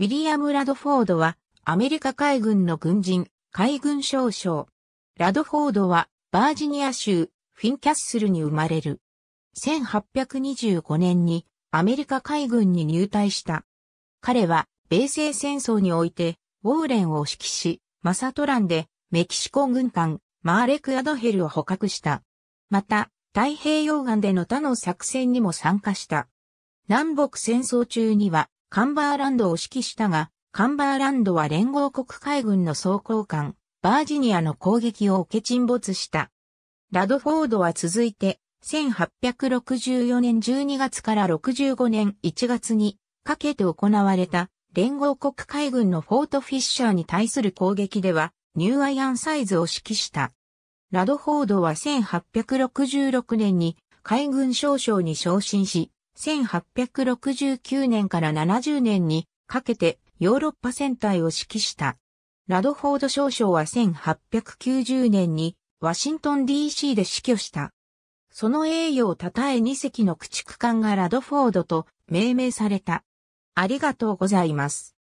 ウィリアム・ラドフォードは、アメリカ海軍の軍人、海軍少将。ラドフォードは、バージニア州、フィンキャッスルに生まれる。1825年に、アメリカ海軍に入隊した。彼は、米西戦争において、ウォーレンを指揮し、マサトランで、メキシコ軍艦、マーレク・アドヘルを捕獲した。また、太平洋岸での他の作戦にも参加した。南北戦争中には、カンバーランドを指揮したが、カンバーランドは連合国海軍の装甲艦、バージニアの攻撃を受け沈没した。ラドフォードは続いて、1864年12月から65年1月にかけて行われた連合国海軍のフォートフィッシャーに対する攻撃ではニューアイアンサイズを指揮した。ラドフォードは1866年に海軍少将に昇進し、1869年から70年にかけてヨーロッパ戦隊を指揮した。ラドフォード少将は1890年にワシントン DC で死去した。その栄誉を称え2隻の駆逐艦がラドフォードと命名された。ありがとうございます。